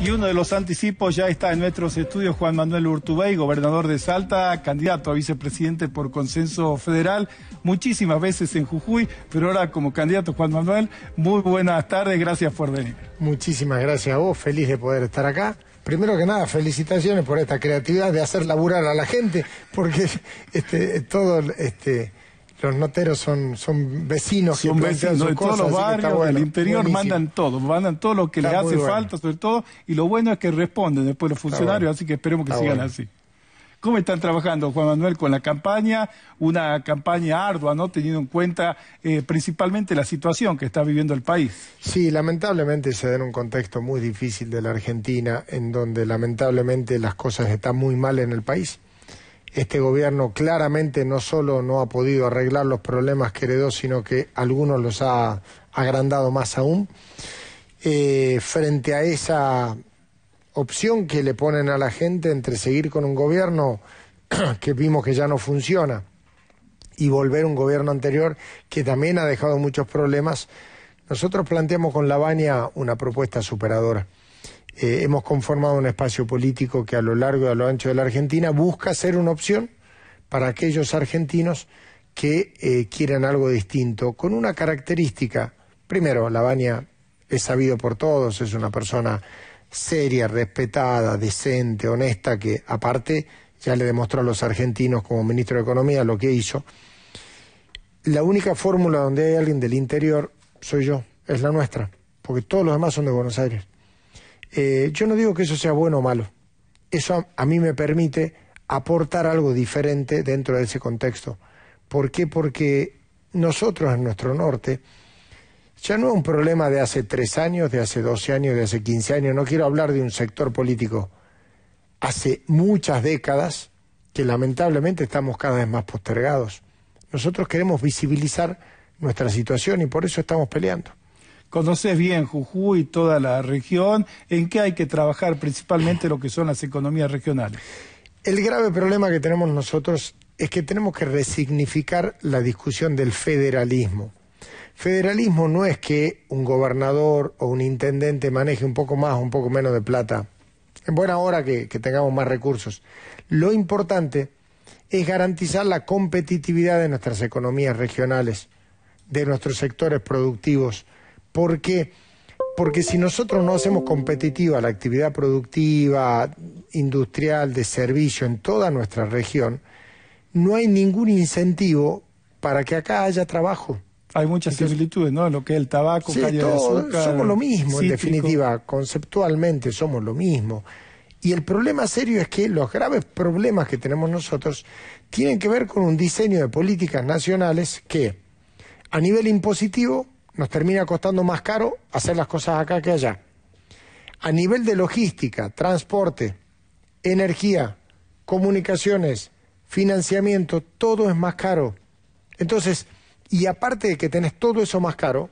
Y uno de los anticipos ya está en nuestros estudios, Juan Manuel Urtubey, gobernador de Salta, candidato a vicepresidente por consenso federal, muchísimas veces en Jujuy, pero ahora como candidato, Juan Manuel, muy buenas tardes, gracias por venir. Muchísimas gracias a vos, feliz de poder estar acá. Primero que nada, felicitaciones por esta creatividad de hacer laburar a la gente, porque este, todo este, los noteros son, son vecinos son que vecinos de todos los barrios del interior mandan todo mandan todo lo que les hace falta sobre todo y lo bueno es que responden después los funcionarios así que esperemos que sigan así ¿Cómo están trabajando, Juan Manuel, con la campaña? Una campaña ardua, ¿no? Teniendo en cuenta eh, principalmente la situación que está viviendo el país. Sí, lamentablemente se da en un contexto muy difícil de la Argentina, en donde lamentablemente las cosas están muy mal en el país. Este gobierno claramente no solo no ha podido arreglar los problemas que heredó, sino que algunos los ha agrandado más aún. Eh, frente a esa opción que le ponen a la gente entre seguir con un gobierno que vimos que ya no funciona y volver a un gobierno anterior que también ha dejado muchos problemas, nosotros planteamos con La baña una propuesta superadora. Eh, hemos conformado un espacio político que a lo largo y a lo ancho de la Argentina busca ser una opción para aquellos argentinos que eh, quieran algo distinto, con una característica. Primero, Lavagna es sabido por todos, es una persona seria, respetada, decente, honesta, que aparte ya le demostró a los argentinos como ministro de Economía lo que hizo. La única fórmula donde hay alguien del interior soy yo, es la nuestra, porque todos los demás son de Buenos Aires. Eh, yo no digo que eso sea bueno o malo. Eso a, a mí me permite aportar algo diferente dentro de ese contexto. ¿Por qué? Porque nosotros en nuestro norte ya no es un problema de hace tres años, de hace doce años, de hace quince años. No quiero hablar de un sector político. Hace muchas décadas que lamentablemente estamos cada vez más postergados. Nosotros queremos visibilizar nuestra situación y por eso estamos peleando conoces bien Jujuy y toda la región, ¿en qué hay que trabajar principalmente lo que son las economías regionales? El grave problema que tenemos nosotros es que tenemos que resignificar la discusión del federalismo. Federalismo no es que un gobernador o un intendente maneje un poco más o un poco menos de plata. En buena hora que tengamos más recursos. Lo importante es garantizar la competitividad de nuestras economías regionales, de nuestros sectores productivos, porque, porque si nosotros no hacemos competitiva la actividad productiva, industrial, de servicio en toda nuestra región, no hay ningún incentivo para que acá haya trabajo. Hay muchas similitudes, ¿no? Lo que es el tabaco, sí, Somos lo mismo, en definitiva, conceptualmente somos lo mismo. Y el problema serio es que los graves problemas que tenemos nosotros tienen que ver con un diseño de políticas nacionales que, a nivel impositivo, nos termina costando más caro hacer las cosas acá que allá. A nivel de logística, transporte, energía, comunicaciones, financiamiento, todo es más caro. Entonces, y aparte de que tenés todo eso más caro,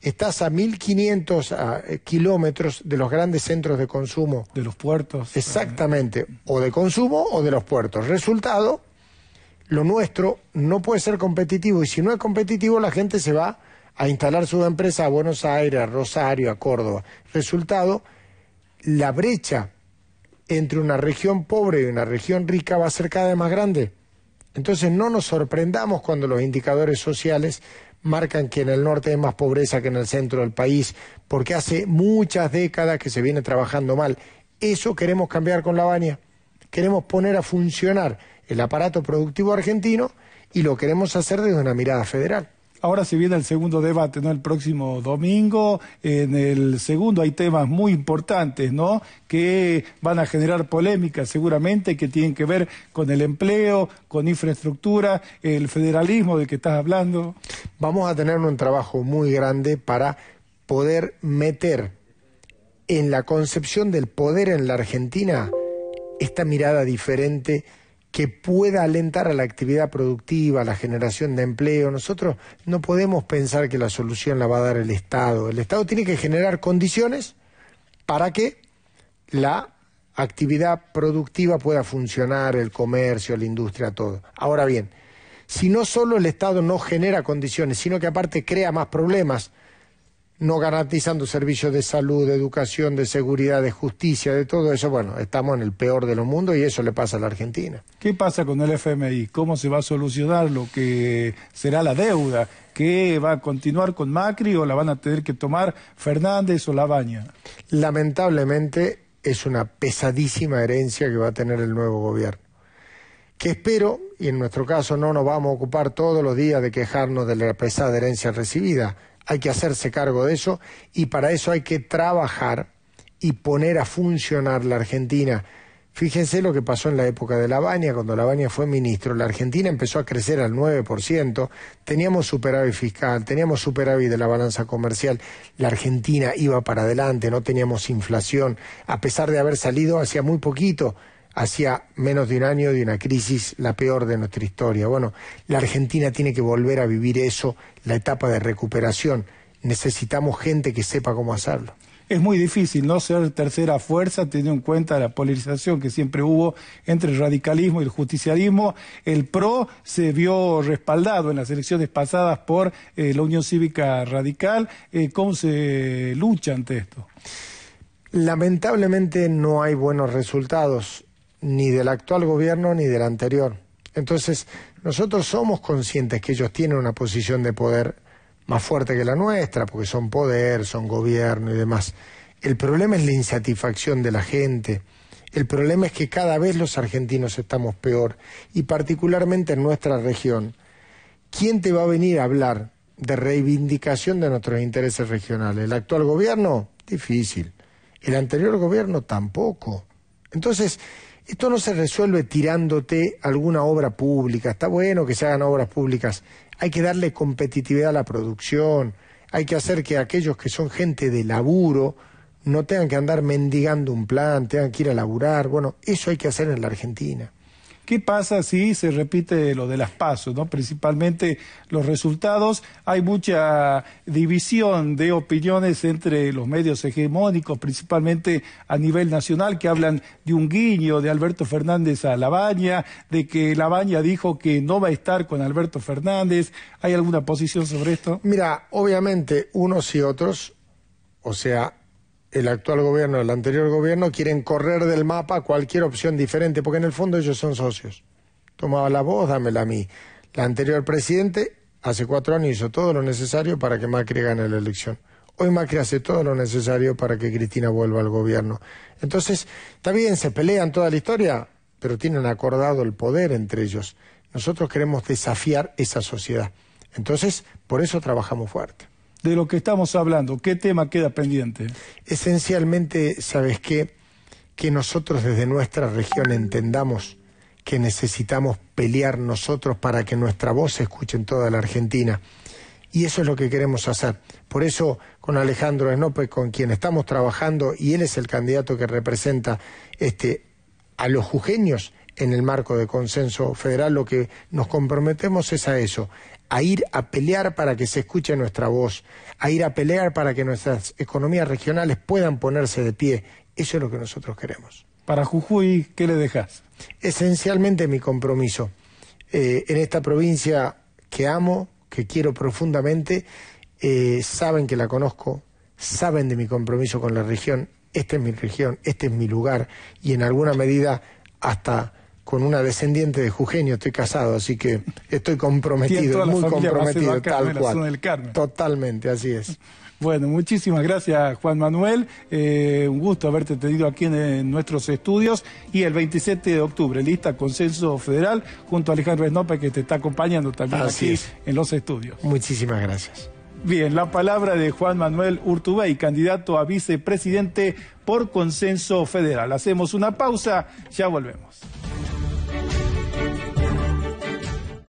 estás a 1.500 ah, eh, kilómetros de los grandes centros de consumo. De los puertos. Exactamente, o de consumo o de los puertos. Resultado, lo nuestro no puede ser competitivo y si no es competitivo la gente se va a instalar su empresa a Buenos Aires, a Rosario, a Córdoba. Resultado, la brecha entre una región pobre y una región rica va a ser cada vez más grande. Entonces no nos sorprendamos cuando los indicadores sociales marcan que en el norte hay más pobreza que en el centro del país, porque hace muchas décadas que se viene trabajando mal. Eso queremos cambiar con la baña. Queremos poner a funcionar el aparato productivo argentino y lo queremos hacer desde una mirada federal. Ahora se viene el segundo debate, ¿no? El próximo domingo. En el segundo hay temas muy importantes, ¿no? Que van a generar polémica seguramente, que tienen que ver con el empleo, con infraestructura, el federalismo del que estás hablando. Vamos a tener un trabajo muy grande para poder meter en la concepción del poder en la Argentina esta mirada diferente que pueda alentar a la actividad productiva, a la generación de empleo. Nosotros no podemos pensar que la solución la va a dar el Estado. El Estado tiene que generar condiciones para que la actividad productiva pueda funcionar, el comercio, la industria, todo. Ahora bien, si no solo el Estado no genera condiciones, sino que aparte crea más problemas, no garantizando servicios de salud, de educación, de seguridad, de justicia, de todo eso, bueno, estamos en el peor de los mundos y eso le pasa a la Argentina. ¿Qué pasa con el FMI? ¿Cómo se va a solucionar lo que será la deuda? ¿Qué va a continuar con Macri o la van a tener que tomar Fernández o Labaña? Lamentablemente es una pesadísima herencia que va a tener el nuevo gobierno. Que espero, y en nuestro caso no nos vamos a ocupar todos los días de quejarnos de la pesada herencia recibida, hay que hacerse cargo de eso y para eso hay que trabajar y poner a funcionar la Argentina. Fíjense lo que pasó en la época de Lavagna, cuando Lavagna fue ministro. La Argentina empezó a crecer al 9%, teníamos superávit fiscal, teníamos superávit de la balanza comercial. La Argentina iba para adelante, no teníamos inflación, a pesar de haber salido hacía muy poquito hacía menos de un año de una crisis la peor de nuestra historia. Bueno, la Argentina tiene que volver a vivir eso, la etapa de recuperación. Necesitamos gente que sepa cómo hacerlo. Es muy difícil no ser tercera fuerza, teniendo en cuenta la polarización que siempre hubo entre el radicalismo y el justicialismo. El PRO se vio respaldado en las elecciones pasadas por eh, la Unión Cívica Radical. Eh, ¿Cómo se lucha ante esto? Lamentablemente no hay buenos resultados ni del actual gobierno ni del anterior. Entonces, nosotros somos conscientes que ellos tienen una posición de poder más fuerte que la nuestra, porque son poder, son gobierno y demás. El problema es la insatisfacción de la gente. El problema es que cada vez los argentinos estamos peor, y particularmente en nuestra región. ¿Quién te va a venir a hablar de reivindicación de nuestros intereses regionales? ¿El actual gobierno? Difícil. El anterior gobierno tampoco. Entonces, esto no se resuelve tirándote alguna obra pública. Está bueno que se hagan obras públicas. Hay que darle competitividad a la producción. Hay que hacer que aquellos que son gente de laburo no tengan que andar mendigando un plan, tengan que ir a laburar. Bueno, eso hay que hacer en la Argentina. ¿Qué pasa si se repite lo de las pasos? Principalmente los resultados. Hay mucha división de opiniones entre los medios hegemónicos, principalmente a nivel nacional, que hablan de un guiño de Alberto Fernández a Labaña, de que Labaña dijo que no va a estar con Alberto Fernández. ¿Hay alguna posición sobre esto? Mira, obviamente unos y otros, o sea, el actual gobierno, el anterior gobierno, quieren correr del mapa cualquier opción diferente, porque en el fondo ellos son socios. Tomaba la voz, dámela a mí. La anterior presidente hace cuatro años hizo todo lo necesario para que Macri gane la elección. Hoy Macri hace todo lo necesario para que Cristina vuelva al gobierno. Entonces, está bien, se pelean toda la historia, pero tienen acordado el poder entre ellos. Nosotros queremos desafiar esa sociedad. Entonces, por eso trabajamos fuerte de lo que estamos hablando? ¿Qué tema queda pendiente? Esencialmente, ¿sabes qué? Que nosotros desde nuestra región entendamos que necesitamos pelear nosotros para que nuestra voz se escuche en toda la Argentina. Y eso es lo que queremos hacer. Por eso, con Alejandro Esnope, con quien estamos trabajando, y él es el candidato que representa este, a los jujeños, en el marco de consenso federal, lo que nos comprometemos es a eso, a ir a pelear para que se escuche nuestra voz, a ir a pelear para que nuestras economías regionales puedan ponerse de pie. Eso es lo que nosotros queremos. Para Jujuy, ¿qué le dejas? Esencialmente mi compromiso. Eh, en esta provincia que amo, que quiero profundamente, eh, saben que la conozco, saben de mi compromiso con la región, esta es mi región, este es mi lugar y en alguna medida hasta con una descendiente de Jujeño, estoy casado, así que estoy comprometido, muy comprometido, tal cual. Totalmente, así es. Bueno, muchísimas gracias Juan Manuel, eh, un gusto haberte tenido aquí en, nuestros estudios y el 27 de octubre, lista Consenso Federal, junto a Alejandro Esnope, que te está acompañando también aquí en los estudios. Muchísimas gracias. Bien, la palabra de Juan Manuel Urtubey, candidato a vicepresidente por Consenso Federal. Hacemos una pausa, ya volvemos.